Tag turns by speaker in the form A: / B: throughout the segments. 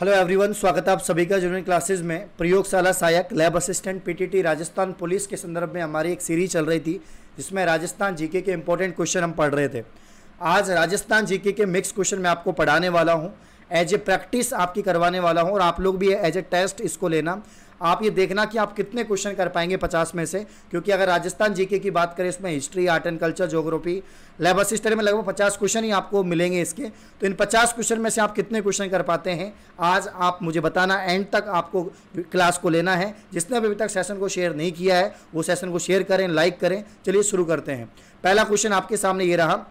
A: hello everyone स्वागत है आप सभी का जूनियर क्लासेस में प्रयोगशाला सहायक lab assistant PTT Rajasthan police के संदर्भ में हमारी एक सीरीज चल रही थी जिसमें राजस्थान जीके के इंपॉर्टेंट क्वेश्चन हम पढ़ रहे थे आज राजस्थान जीके के मिक्स क्वेश्चन मैं आपको पढ़ाने वाला हूँ एज ए प्रैक्टिस आपकी करवाने वाला हूँ और आप लोग भी एज ए टेस्ट इसको लेना आप ये देखना कि आप कितने क्वेश्चन कर पाएंगे पचास में से क्योंकि अगर राजस्थान जीके की बात करें इसमें history art and culture geography labour sister में लगभग पचास क्वेश्चन ही आपको मिलेंगे इसके तो इन पचास क्वेश्चन में से आप कितने क्वेश्चन कर पाते हैं आज आप मुझे बताना एंड तक आपको क्लास को लेना है जिसने अभी तक सेशन को शेयर नहीं किया है वो सेशन को शेयर करें लाइक करें चलिए शुरू करते हैं पहला क्वेश्चन आपके सामने ये रहा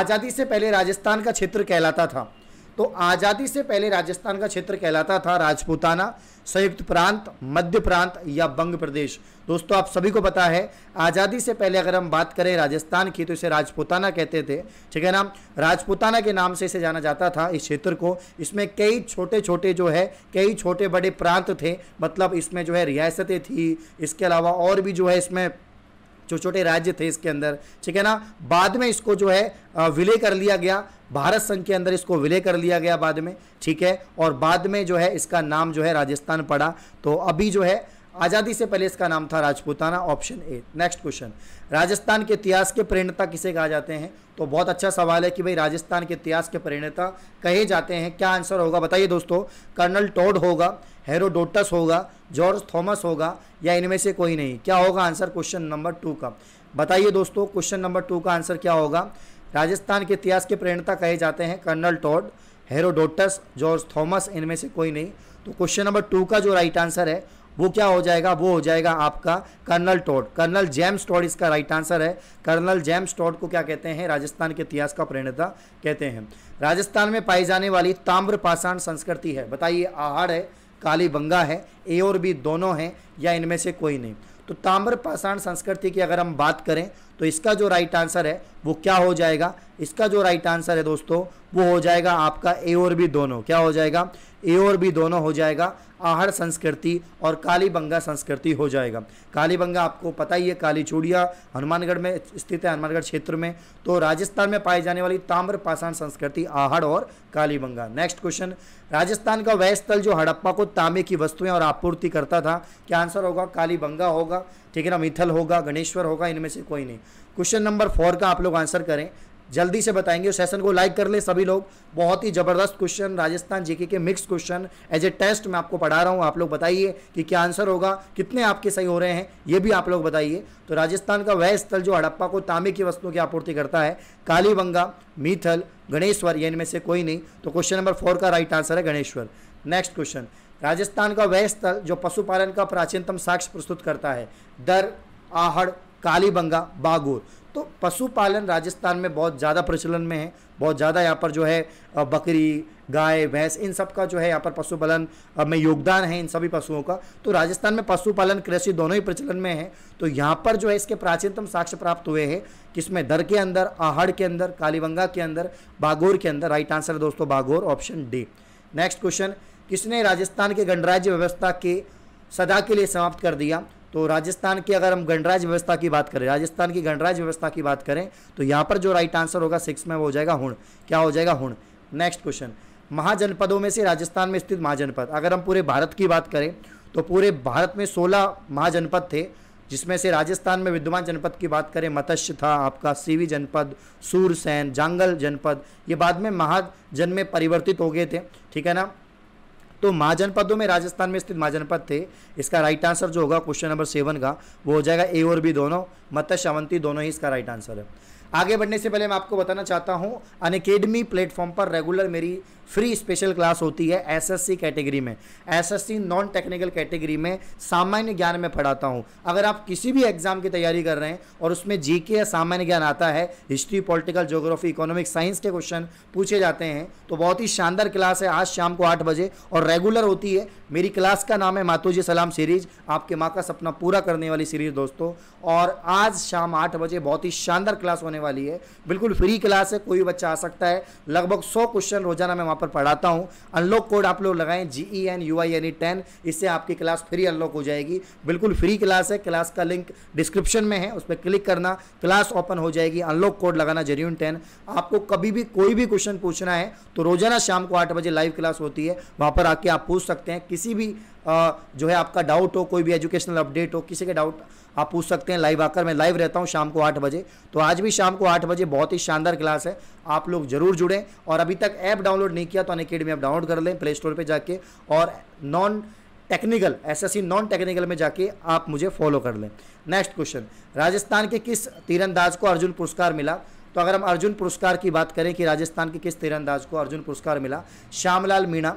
A: आज़ादी से पहले राजस्थान का क्षेत्र कहलाता था तो आज़ादी से पहले राजस्थान का क्षेत्र कहलाता था राजपूताना संयुक्त प्रांत मध्य प्रांत या बंग प्रदेश दोस्तों आप सभी को पता है आज़ादी से पहले अगर हम बात करें राजस्थान की तो इसे राजपूताना कहते थे ठीक है ना राजपूताना के नाम से इसे जाना जाता था इस क्षेत्र को इसमें कई छोटे छोटे जो है कई छोटे बड़े प्रांत थे मतलब इसमें जो है रियासतें थी इसके अलावा और भी जो है इसमें जो छोटे राज्य थे इसके अंदर ठीक है ना बाद में इसको जो है विलय कर लिया गया भारत संघ के अंदर इसको विलय कर लिया गया बाद में ठीक है और बाद में जो है इसका नाम जो है राजस्थान पड़ा तो अभी जो है आज़ादी से पहले इसका नाम था Rajputana option A next question Rajasthan के इतिहास के प्रेरणता किसे कहा जाते हैं तो बहुत अच्छा सवाल है कि भाई राजस्थान के इतिहास के प्रेरणता कहे जाते हैं क्या आंसर होगा बताइए दोस्तों कर्नल टोड होगा हेरोडोटस होगा जॉर्ज थॉमस होगा या इनमें से कोई नहीं क्या होगा आंसर क्वेश्चन नंबर टू का बताइए दोस्तों क्वेश्चन नंबर टू का आंसर क्या होगा राजस्थान के इतिहास के प्रेरणता कहे जाते हैं colonel Tod Herodotus George Thomas इनमें से कोई नहीं तो क्वेश्चन नंबर टू का जो राइट आंसर है वो क्या हो जाएगा वो हो जाएगा आपका colonel Tod colonel James Tod इसका राइट आंसर है कर्नल जेम्स टोड को क्या कहते हैं राजस्थान के इतिहास का प्रेरणता कहते हैं राजस्थान में पाई जाने वाली ताम्र पाषाण संस्कृति है बताइए आहाड़ है काली बंगा है ए और बी दोनों हैं या इनमें से कोई नहीं तो ताम्र पाषाण संस्कृति की अगर हम बात करें तो इसका जो राइट आंसर है वो क्या हो जाएगा इसका जो राइट आंसर है दोस्तों वो हो जाएगा आपका ए और बी दोनों क्या हो जाएगा ए और बी दोनों हो जाएगा आहड़ संस्कृति और कालीबंगा संस्कृति हो जाएगा कालीबंगा आपको पता ही है काली चूड़िया हनुमानगढ़ में स्थित है हनुमानगढ़ क्षेत्र में तो राजस्थान में पाई जाने वाली ताम्र पाषाण संस्कृति आहड़ और कालीबंगा नेक्स्ट क्वेश्चन राजस्थान का वह स्थल जो हड़प्पा को तांबे की वस्तुएं और आपूर्ति करता था क्या आंसर होगा कालीबंगा होगा ठीक है ना मिथल होगा गणेश्वर होगा इनमें से कोई नहीं क्वेश्चन नंबर फोर का आप लोग आंसर करें जल्दी से बताएंगे उस सेशन को लाइक कर ले सभी लोग बहुत ही ज़बरदस्त क्वेश्चन राजस्थान जीके के mix question as a test मैं आपको पढ़ा रहा हूँ आप लोग बताइए कि क्या आंसर होगा कितने आपके सही हो रहे हैं ये भी आप लोग बताइए तो राजस्थान का वह स्थल जो हड़प्पा को तांबे की वस्तुओं की आपूर्ति करता है कालीबंगा मीथल गणेश्वर ये इनमें से कोई नहीं तो क्वेश्चन नंबर फोर का राइट आंसर है गणेश्वर नेक्स्ट क्वेश्चन राजस्थान का वह स्थल जो पशुपालन का प्राचीनतम साक्ष्य प्रस्तुत करता है दर आहड़ कालीबंगा बागोर तो पशुपालन राजस्थान में बहुत ज़्यादा प्रचलन में है बहुत ज़्यादा यहाँ पर जो है बकरी गाय भैंस इन सब का जो है यहाँ पर पशुपालन में योगदान है इन सभी पशुओं का तो राजस्थान में पशुपालन कृषि दोनों ही प्रचलन में है तो यहाँ पर जो है इसके प्राचीनतम साक्ष्य प्राप्त हुए हैं किसमें दर के अंदर आहड़ के अंदर कालीबंगा के अंदर बागोर के अंदर राइट आंसर है दोस्तों Bagor option D next question किसने राजस्थान के गणराज्य व्यवस्था के सदा के लिए समाप्त कर दिया तो राजस्थान की अगर हम गणराज व्यवस्था की बात करें राजस्थान की गणराज व्यवस्था की बात करें तो यहाँ पर जो राइट आंसर होगा सिक्स में वो हो जाएगा हुण क्या हो जाएगा हुण नेक्स्ट क्वेश्चन महाजनपदों में से राजस्थान में स्थित महाजनपद अगर हम पूरे भारत की बात करें तो पूरे भारत में सोलह महाजनपद थे जिसमें से राजस्थान में विद्यमान जनपद की बात करें मत्स्य था आपका सीवी जनपद सूरसैन जांगल जनपद ये बाद में महाजन में परिवर्तित हो गए थे ठीक है ना तो महाजनपदों में राजस्थान में स्थित महाजनपद थे इसका राइट आंसर जो होगा क्वेश्चन नंबर सेवन का वो हो जाएगा ए और बी दोनों मत्स्य अवंती दोनों ही इसका राइट आंसर है आगे बढ़ने से पहले मैं आपको बताना चाहता हूँ अनकेडमी प्लेटफॉर्म पर रेगुलर मेरी फ्री स्पेशल क्लास होती है एसएससी कैटेगरी में एसएससी नॉन टेक्निकल कैटेगरी में सामान्य ज्ञान में पढ़ाता हूँ अगर आप किसी भी एग्जाम की तैयारी कर रहे हैं और उसमें जीके या सामान्य ज्ञान आता है history political geography economic science के क्वेश्चन पूछे जाते हैं तो बहुत ही शानदार क्लास है आज शाम को आठ बजे और रेगुलर होती है मेरी क्लास का नाम है मातू जी सलाम सीरीज आपके माँ का सपना पूरा करने वाली सीरीज दोस्तों और आज शाम आठ बजे बहुत ही शानदार क्लास होने वाली है बिल्कुल फ्री क्लास है कोई बच्चा आ सकता है लगभग सौ क्वेश्चन रोजाना मैं वहाँ पर पढ़ाता हूँ अनलॉक कोड आप लोग लगाएं G E N U I N E ten इससे आपकी क्लास फ्री अनलॉक हो जाएगी बिल्कुल फ्री क्लास है क्लास का लिंक डिस्क्रिप्शन में है उस पर क्लिक करना क्लास ओपन हो जाएगी अनलॉक कोड लगाना जेन्यून टेन आपको कभी भी कोई भी क्वेश्चन पूछना है तो रोजाना शाम को आठ बजे लाइव क्लास होती है वहाँ पर आके आप पूछ सकते हैं किसी भी जो है आपका डाउट हो कोई भी एजुकेशनल अपडेट हो किसी के डाउट आप पूछ सकते हैं लाइव आकर मैं लाइव रहता हूँ शाम को आठ बजे तो आज भी शाम को आठ बजे बहुत ही शानदार क्लास है आप लोग जरूर जुड़ें और अभी तक ऐप डाउनलोड नहीं किया तो अनकेडमी ऐप डाउनलोड कर लें प्ले स्टोर पर जाके और non technical C non technical में जाके आप मुझे फॉलो कर लें नेक्स्ट क्वेश्चन राजस्थान के किस तीरंदाज को अर्जुन पुरस्कार मिला तो अगर हम अर्जुन पुरस्कार की बात करें कि राजस्थान के किस तीरंदाज को अर्जुन पुरस्कार मिला श्यामलाल मीणा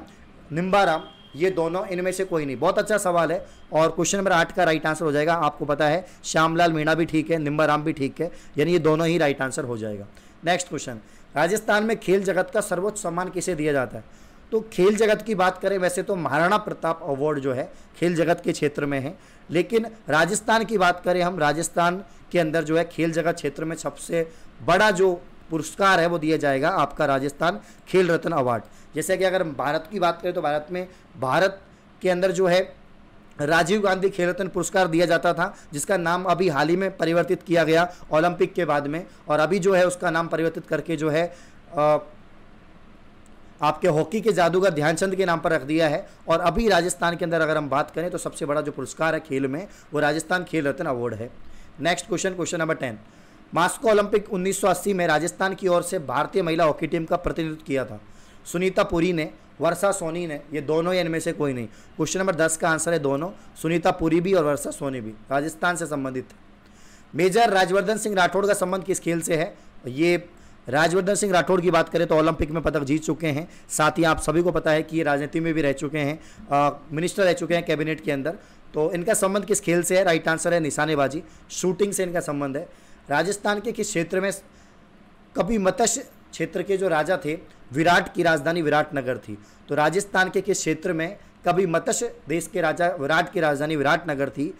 A: निम्बाराम ये दोनों इनमें से कोई नहीं बहुत अच्छा सवाल है और क्वेश्चन नंबर आठ का राइट आंसर हो जाएगा आपको पता है श्यामलाल मीणा भी ठीक है निम्बाराम भी ठीक है यानी ये दोनों ही राइट आंसर हो जाएगा नेक्स्ट क्वेश्चन राजस्थान में खेल जगत का सर्वोच्च सम्मान किसे दिया जाता है तो खेल जगत की बात करें वैसे तो महाराणा प्रताप अवार्ड जो है खेल जगत के क्षेत्र में है लेकिन राजस्थान की बात करें हम राजस्थान के अंदर जो है खेल जगत क्षेत्र में सबसे बड़ा जो पुरस्कार है वो दिया जाएगा आपका राजस्थान खेल रत्न अवार्ड जैसे कि अगर भारत की बात करें तो भारत में भारत के अंदर जो है राजीव गांधी खेल रत्न पुरस्कार दिया जाता था जिसका नाम अभी हाल ही में परिवर्तित किया गया ओलंपिक के बाद में और अभी जो है उसका नाम परिवर्तित करके जो है आ, आपके हॉकी के जादूगर ध्यानचंद के नाम पर रख दिया है और अभी राजस्थान के अंदर अगर हम बात करें तो सबसे बड़ा जो पुरस्कार है खेल में वो राजस्थान खेल रत्न अवार्ड है next question question number ten Moscow Olympic 1980 में राजस्थान की ओर से भारतीय महिला हॉकी टीम का प्रतिनिधित्व किया था सुनीता पुरी ने वर्षा सोनी ने ये दोनों ही इनमें से कोई नहीं क्वेश्चन नंबर दस का आंसर है दोनों सुनीता पुरी भी और वर्षा सोनी भी राजस्थान से संबंधित मेजर राजवर्धन सिंह राठौड़ का संबंध किस खेल से है ये राजवर्धन सिंह राठौड़ की बात करें तो ओलंपिक में पदक जीत चुके हैं साथ ही आप सभी को पता है कि ये राजनीति में भी रह चुके हैं मिनिस्टर रह चुके हैं कैबिनेट के अंदर तो इनका संबंध किस खेल से है राइट आंसर है निशानेबाजी शूटिंग से इनका संबंध है राजस्थान के किस क्षेत्र में कभी मत्स्य क्षेत्र के जो राजा थे विराट की राजधानी विराट नगर थी तो राजस्थान के किस क्षेत्र में कभी मत्स्य देश के राजा विराट की राजधानी विराट नगर थी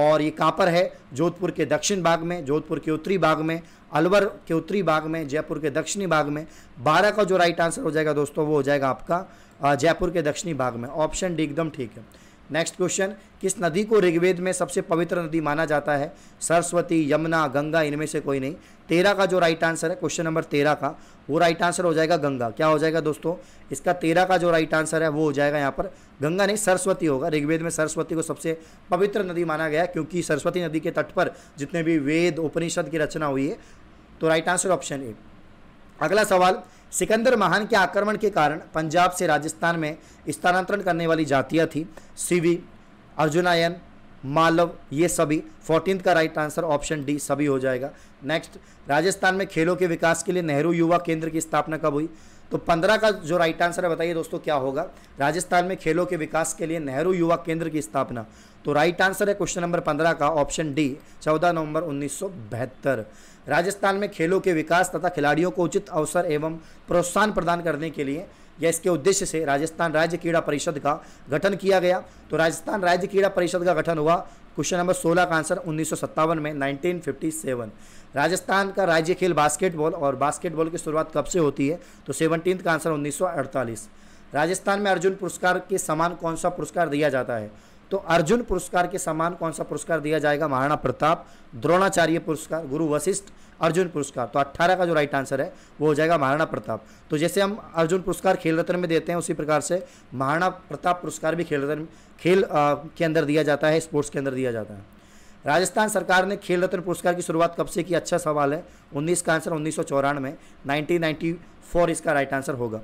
A: और ये कहाँ पर है जोधपुर के दक्षिण भाग में जोधपुर के उत्तरी भाग में अलवर के उत्तरी भाग में जयपुर के दक्षिणी भाग में बारह का जो राइट आंसर हो जाएगा दोस्तों वो हो जाएगा आपका जयपुर के दक्षिणी भाग में ऑप्शन डी एकदम ठीक है नेक्स्ट क्वेश्चन किस नदी को ऋग्वेद में सबसे पवित्र नदी माना जाता है सरस्वती यमुना गंगा इनमें से कोई नहीं तेरह का जो राइट आंसर है क्वेश्चन नंबर तेरह का वो राइट आंसर हो जाएगा गंगा क्या हो जाएगा दोस्तों इसका तेरह का जो राइट आंसर है वो हो जाएगा यहाँ पर गंगा नहीं सरस्वती होगा ऋग्वेद में सरस्वती को सबसे पवित्र नदी माना गया क्योंकि सरस्वती नदी के तट पर जितने भी वेद उपनिषद की रचना हुई है तो राइट आंसर ऑप्शन ए अगला सवाल सिकंदर महान के आक्रमण के कारण पंजाब से राजस्थान में स्थानांतरण करने वाली जातियाँ थी सीवी अर्जुनायन मालव ये सभी फोर्टीन का राइट आंसर ऑप्शन डी सभी हो जाएगा नेक्स्ट राजस्थान में खेलों के विकास के लिए नेहरू युवा केंद्र की स्थापना कब हुई तो पंद्रह का जो राइट आंसर है बताइए दोस्तों क्या होगा राजस्थान में खेलों के विकास के लिए नेहरू युवा केंद्र की स्थापना तो राइट आंसर है क्वेश्चन नंबर पंद्रह का ऑप्शन डी चौदह नवंबर उन्नीस राजस्थान में खेलों के विकास तथा खिलाड़ियों को उचित अवसर एवं प्रोत्साहन प्रदान करने के लिए या इसके उद्देश्य से राजस्थान राज्य क्रीड़ा परिषद का गठन किया गया तो राजस्थान राज्य क्रीड़ा परिषद का गठन हुआ क्वेश्चन नंबर 16 का आंसर उन्नीस में 1957 राजस्थान का राज्य खेल बास्केटबॉल और बास्केटबॉल की शुरुआत कब से होती है तो सेवनटीन का आंसर उन्नीस राजस्थान में अर्जुन पुरस्कार के समान कौन सा पुरस्कार दिया जाता है तो अर्जुन पुरस्कार के समान कौन सा पुरस्कार दिया जाएगा महाराणा प्रताप द्रोणाचार्य पुरस्कार गुरु वशिष्ठ अर्जुन पुरस्कार तो 18 का जो राइट आंसर है वो हो जाएगा महाराणा प्रताप तो जैसे हम अर्जुन पुरस्कार खेल रत्न में देते हैं उसी प्रकार से महाराणा प्रताप पुरस्कार भी खेल रत्न खेल आ, के अंदर दिया जाता है स्पोर्ट्स के अंदर दिया जाता है राजस्थान सरकार ने खेल रत्न पुरस्कार की शुरुआत कब से की अच्छा सवाल है उन्नीस का आंसर उन्नीस सौ चौरानवे इसका राइट आंसर होगा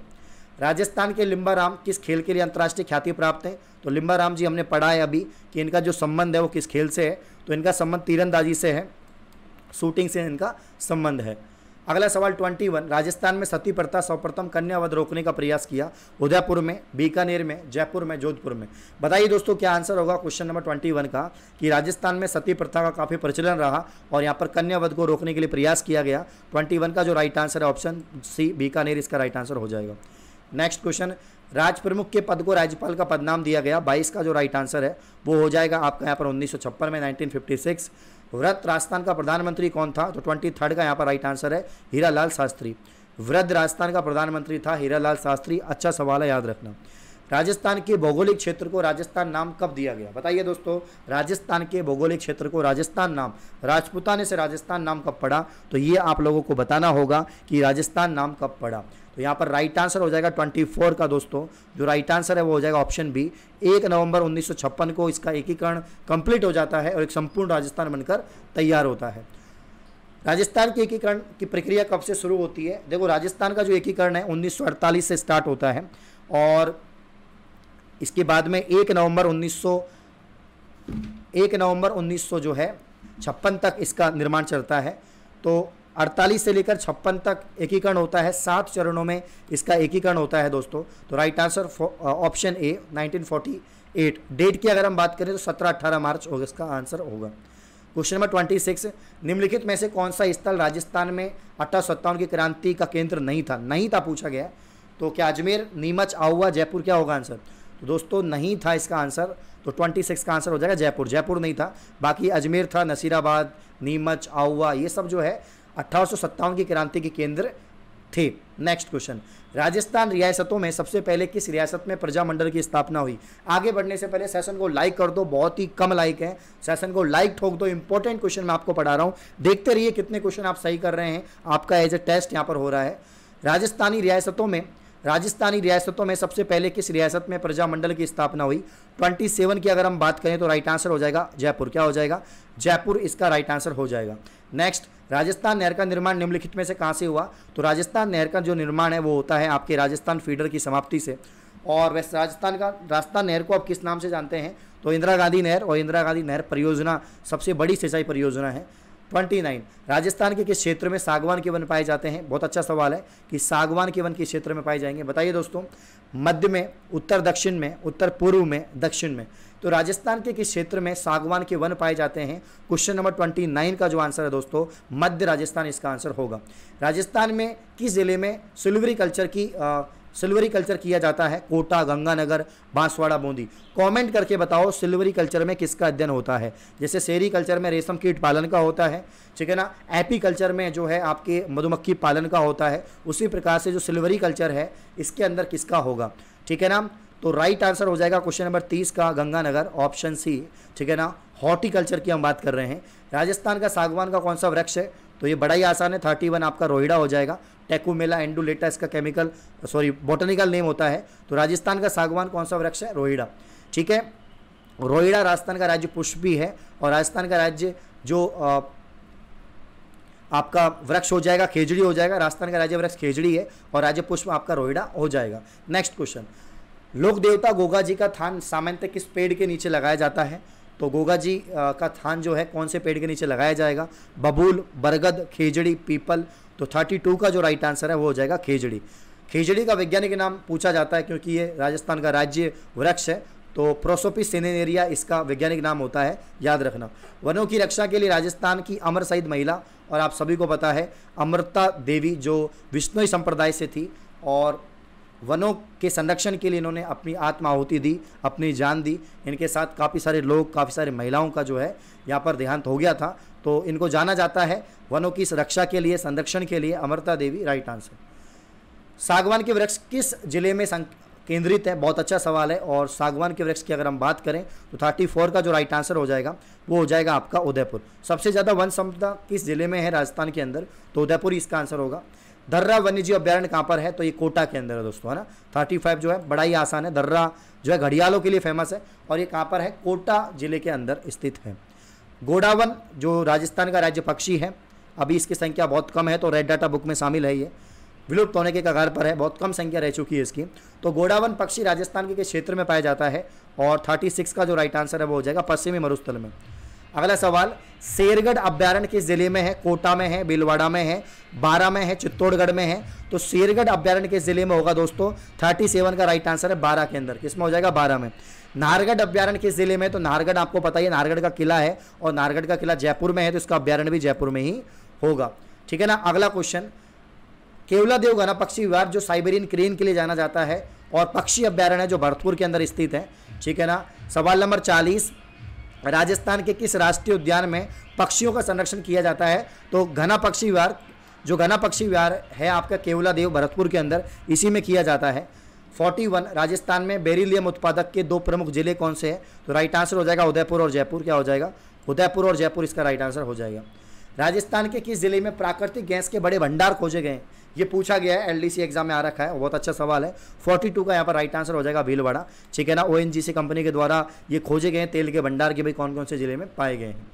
A: राजस्थान के लिम्बाराम किस खेल के लिए अंतर्राष्ट्रीय ख्याति प्राप्त हैं तो लिम्बाराम जी हमने पढ़ा है अभी कि इनका जो संबंध है वो किस खेल से है तो इनका संबंध तीरंदाजी से है शूटिंग से इनका संबंध है अगला सवाल 21 राजस्थान में सती प्रथा सर्वप्रथम कन्या वध रोकने का प्रयास किया उदयपुर में बीकानेर में जयपुर में जोधपुर में बताइए दोस्तों क्या आंसर होगा क्वेश्चन नंबर 21 का कि राजस्थान में सती प्रथा का काफ़ी प्रचलन रहा और यहाँ पर कन्या वध को रोकने के लिए प्रयास किया गया 21 का जो राइट आंसर है ऑप्शन सी बीकानेर इसका राइट आंसर हो जाएगा नेक्स्ट क्वेश्चन राज प्रमुख के पद को राज्यपाल का पद नाम दिया गया 22 का जो राइट आंसर है वो हो जाएगा आपका यहाँ पर उन्नीस में 1956 व्रत राजस्थान का प्रधानमंत्री कौन था तो 23 का यहाँ पर राइट आंसर है हीरालाल शास्त्री वृद्ध राजस्थान का प्रधानमंत्री था हीरालाल शास्त्री अच्छा सवाल है याद रखना राजस्थान के भौगोलिक क्षेत्र को राजस्थान नाम कब दिया गया बताइए दोस्तों राजस्थान के भौगोलिक क्षेत्र को राजस्थान नाम ने से राजस्थान नाम कब पड़ा तो ये आप लोगों को बताना होगा कि राजस्थान नाम कब पड़ा तो यहाँ पर राइट आंसर हो जाएगा 24 का दोस्तों जो राइट आंसर है वो हो जाएगा ऑप्शन बी एक नवंबर उन्नीस को इसका एकीकरण कंप्लीट हो जाता है और एक संपूर्ण राजस्थान बनकर तैयार होता है राजस्थान के एकीकरण की प्रक्रिया कब से शुरू होती है देखो राजस्थान का जो एकीकरण है 1948 से स्टार्ट होता है और इसके बाद में एक नवंबर 1900 एक नवंबर 1900 जो है छप्पन तक इसका निर्माण चलता है तो 48 से लेकर छप्पन तक एकीकरण होता है सात चरणों में इसका एकीकरण होता है दोस्तों तो right answer option A 1948 date की अगर हम बात करें तो 17-18 मार्च होगा इसका आंसर होगा क्वेश्चन नंबर ट्वेंटी सिक्स निम्नलिखित में से कौन सा स्थल राजस्थान में अठारह की क्रांति का केंद्र नहीं था नहीं था पूछा गया तो क्या अजमेर नीमच आउआ जयपुर क्या होगा आंसर तो दोस्तों नहीं था इसका आंसर तो 26 का आंसर हो जाएगा जयपुर जयपुर नहीं था बाकी अजमेर था नसीराबाद नीमच आउआ ये सब जो है अट्ठारह की क्रांति के केंद्र थे नेक्स्ट क्वेश्चन राजस्थान रियासतों में सबसे पहले किस रियासत में प्रजामंडल की स्थापना हुई आगे बढ़ने से पहले सेशन को लाइक कर दो बहुत ही कम लाइक है सेशन को लाइक ठोक दो इंपॉर्टेंट क्वेश्चन मैं आपको पढ़ा रहा हूँ देखते रहिए कितने क्वेश्चन आप सही कर रहे हैं आपका एज ए टेस्ट यहाँ पर हो रहा है राजस्थानी रियासतों में राजस्थानी रियासतों में सबसे पहले किस रियासत में प्रजामंडल की स्थापना हुई 27 की अगर हम बात करें तो राइट आंसर हो जाएगा जयपुर क्या हो जाएगा जयपुर इसका राइट आंसर हो जाएगा नेक्स्ट राजस्थान नहर का निर्माण निम्नलिखित में से कहाँ से हुआ तो राजस्थान नहर का जो निर्माण है वो होता है आपके राजस्थान फीडर की समाप्ति से और वैसे राजस्थान का राजस्थान नहर को आप किस नाम से जानते हैं तो इंदिरा गांधी नहर और इंदिरा गांधी नहर परियोजना सबसे बड़ी सिंचाई परियोजना है ट्वेंटी नाइन राजस्थान के किस क्षेत्र में सागवान के वन पाए जाते हैं बहुत अच्छा सवाल है कि सागवान के वन किस क्षेत्र में पाए जाएंगे बताइए दोस्तों मध्य में उत्तर दक्षिण में उत्तर पूर्व में दक्षिण में तो राजस्थान के किस क्षेत्र में सागवान के वन पाए जाते हैं क्वेश्चन नंबर ट्वेंटी नाइन का जो आंसर है दोस्तों मध्य राजस्थान इसका आंसर होगा राजस्थान में किस जिले में सिल्वरी कल्चर की आ, सिल्वरी कल्चर किया जाता है कोटा गंगानगर बांसवाड़ा बूंदी कमेंट करके बताओ सिल्वरी कल्चर में किसका अध्ययन होता है जैसे शेरी कल्चर में रेशम कीट पालन का होता है ठीक है ना एपी कल्चर में जो है आपके मधुमक्खी पालन का होता है उसी प्रकार से जो सिल्वरी कल्चर है इसके अंदर किसका होगा ठीक है ना तो राइट आंसर हो जाएगा क्वेश्चन नंबर तीस का गंगानगर ऑप्शन सी ठीक है ना हॉर्टिकल्चर की हम बात कर रहे हैं राजस्थान का सागवान का कौन सा वृक्ष है तो ये बड़ा ही आसान है थर्टी वन आपका रोहिड़ा हो जाएगा टेकोमेला एंडुलेटा इसका केमिकल सॉरी बॉटनिकल नेम होता है तो राजस्थान का सागवान कौन सा वृक्ष है रोहिड़ा ठीक है रोहिड़ा राजस्थान का राज्य पुष्प भी है और राजस्थान का राज्य जो आ, आपका वृक्ष हो जाएगा खेजड़ी हो जाएगा राजस्थान का राज्य वृक्ष खेजड़ी है और राज्य पुष्प आपका रोहिड़ा हो जाएगा नेक्स्ट क्वेश्चन लोक देवता गोगा जी का थान सामान्यतः किस पेड़ के नीचे लगाया जाता है तो गोगा जी का थान जो है कौन से पेड़ के नीचे लगाया जाएगा बबूल बरगद खेजड़ी पीपल तो 32 का जो राइट आंसर है वो हो जाएगा खेजड़ी खेजड़ी का वैज्ञानिक नाम पूछा जाता है क्योंकि ये राजस्थान का राज्य वृक्ष है तो प्रोसोपी सेनेरिया इसका वैज्ञानिक नाम होता है याद रखना वनों की रक्षा के लिए राजस्थान की अमर सईद महिला और आप सभी को पता है अमृता देवी जो विष्णु संप्रदाय से थी और वनों के संरक्षण के लिए इन्होंने अपनी आत्माहुति दी अपनी जान दी इनके साथ काफ़ी सारे लोग काफ़ी सारे महिलाओं का जो है यहाँ पर देहांत हो गया था तो इनको जाना जाता है वनों की रक्षा के लिए संरक्षण के लिए अमृता देवी राइट आंसर सागवान के वृक्ष किस जिले में केंद्रित है बहुत अच्छा सवाल है और सागवान के वृक्ष की अगर हम बात करें तो थर्टी फोर का जो राइट आंसर हो जाएगा वो हो जाएगा आपका उदयपुर सबसे ज़्यादा वन संपदा किस जिले में है राजस्थान के अंदर तो उदयपुर इसका आंसर होगा दर्रा वन्यजीव अभ्यारण्य कहाँ पर है तो ये कोटा के अंदर है दोस्तों है ना थर्टी फाइव जो है बड़ा ही आसान है दर्रा जो है घड़ियालों के लिए फेमस है और ये कहाँ पर है कोटा जिले के अंदर स्थित है गोडावन जो राजस्थान का राज्य पक्षी है अभी इसकी संख्या बहुत कम है तो रेड डाटा बुक में शामिल है ये विलुप्त होने के कगार पर है बहुत कम संख्या रह चुकी है इसकी तो गोडावन पक्षी राजस्थान के क्षेत्र में पाया जाता है और थर्टी का जो राइट आंसर है वो हो जाएगा पश्चिमी मरुस्थल में अगला सवाल शेरगढ़ अभ्यारण्य किस जिले में है कोटा में है बिलवाड़ा में है बारह में है चित्तौड़गढ़ में है तो शेरगढ़ अभ्यारण किस जिले में होगा दोस्तों थर्टी सेवन का राइट आंसर है बारह के अंदर किसमें में हो जाएगा बारह में नारगढ़ अभ्यारण किस जिले में तो नारगढ़ आपको पता ही नारगढ़ का किला है और नारगढ़ का किला जयपुर में है तो इसका अभ्यारण्य भी जयपुर में ही होगा ठीक है ना अगला क्वेश्चन केवला घना पक्षी विभाग जो साइबेरियन क्रेन के लिए जाना जाता है और पक्षी अभ्यारण्य जो भरतपुर के अंदर स्थित है ठीक है ना सवाल नंबर चालीस राजस्थान के किस राष्ट्रीय उद्यान में पक्षियों का संरक्षण किया जाता है तो घना पक्षी विहार जो घना पक्षी विहार है आपका केवला देव भरतपुर के अंदर इसी में किया जाता है 41 राजस्थान में बेरिलियम उत्पादक के दो प्रमुख जिले कौन से हैं तो राइट आंसर हो जाएगा उदयपुर और जयपुर क्या हो जाएगा उदयपुर और जयपुर इसका राइट आंसर हो जाएगा राजस्थान के किस जिले में प्राकृतिक गैस के बड़े भंडार खोजे गए ये पूछा गया है एलडीसी एग्जाम में आ रखा है बहुत अच्छा सवाल है 42 का यहाँ पर राइट आंसर हो जाएगा भीलवाड़ा ठीक है ना ओएनजीसी कंपनी के द्वारा ये खोजे गए तेल के भंडार के भाई कौन कौन से जिले में पाए गए हैं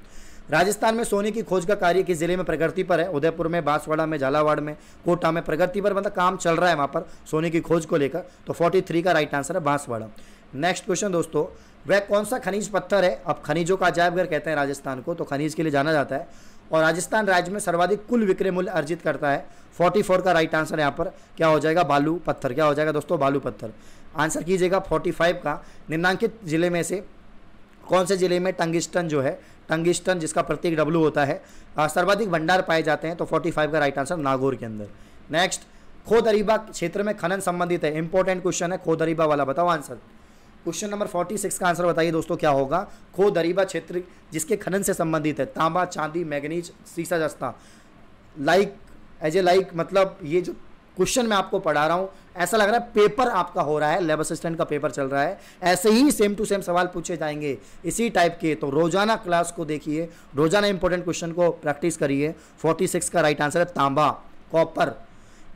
A: राजस्थान में सोने की खोज का कार्य किस जिले में प्रगति पर है उदयपुर में बांसवाड़ा में झालावाड़ में कोटा में प्रगति पर मतलब काम चल रहा है वहाँ पर सोने की खोज को लेकर तो थ्री का राइट आंसर है बांसवाड़ा नेक्स्ट क्वेश्चन दोस्तों वह कौन सा खनिज पत्थर है अब खनिजों का अगर कहते हैं राजस्थान को तो खनिज के लिए जाना जाता है और राजस्थान राज्य में सर्वाधिक कुल विक्रय मूल्य अर्जित करता है 44 का राइट आंसर यहाँ पर क्या हो जाएगा बालू पत्थर क्या हो जाएगा दोस्तों बालू पत्थर आंसर कीजिएगा 45 का निम्नांकित जिले में से कौन से जिले में टंगिस्टन जो है टंगिस्टन जिसका प्रतीक डब्लू होता है सर्वाधिक भंडार पाए जाते हैं तो फाइव का राइट आंसर नागौर के अंदर नेक्स्ट खोदरीबा क्षेत्र में खनन संबंधित है इंपॉर्टेंट क्वेश्चन है खोदरीबा वाला बताओ आंसर क्वेश्चन नंबर 46 का आंसर बताइए दोस्तों क्या होगा खो दरीबा क्षेत्र जिसके खनन से संबंधित है तांबा चांदी मैगनीज सीसा जस्ता लाइक एज ए लाइक मतलब ये जो क्वेश्चन मैं आपको पढ़ा रहा हूँ ऐसा लग रहा है पेपर आपका हो रहा है लेब असिस्टेंट का पेपर चल रहा है ऐसे ही सेम टू सेम सवाल पूछे जाएंगे इसी टाइप के तो रोजाना क्लास को देखिए रोजाना इंपॉर्टेंट क्वेश्चन को प्रैक्टिस करिए 46 का राइट आंसर है तांबा कॉपर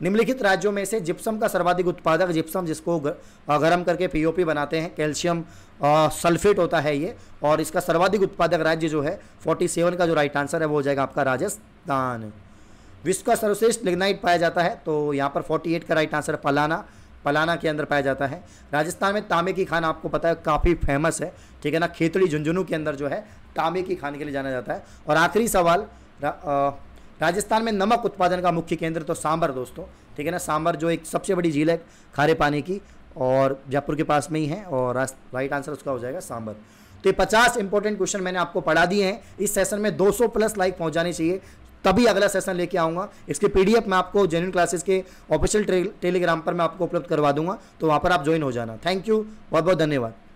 A: निम्नलिखित राज्यों में से जिप्सम का सर्वाधिक उत्पादक जिप्सम जिसको गर्म करके पीओपी बनाते हैं कैल्शियम सल्फेट होता है ये और इसका सर्वाधिक उत्पादक राज्य जो है 47 का जो राइट आंसर है वो हो जाएगा आपका राजस्थान विश्व का सर्वश्रेष्ठ लिग्नाइट पाया जाता है तो यहाँ पर 48 का राइट आंसर पलाना पलाना के अंदर पाया जाता है राजस्थान में तांबे की खान आपको पता है काफ़ी फेमस है ठीक है ना खेतड़ी झुंझुनू के अंदर जो है तांबे की खान के लिए जाना जाता है और आखिरी सवाल राजस्थान में नमक उत्पादन का मुख्य केंद्र तो सांबर दोस्तों ठीक है ना सांबर जो एक सबसे बड़ी झील है खारे पानी की और जयपुर के पास में ही है और राइट आंसर उसका हो जाएगा सांबर तो ये पचास इंपॉर्टेंट क्वेश्चन मैंने आपको पढ़ा दिए हैं इस सेशन में 200 प्लस लाइक पहुंचानी चाहिए तभी अगला सेशन लेके आऊँगा इसके पीडीएफ मैं आपको जेन्यून क्लासेस के ऑफिशियल टेलीग्राम पर मैं आपको उपलब्ध करवा दूंगा तो वहाँ पर आप ज्वाइन हो जाना थैंक यू बहुत बहुत धन्यवाद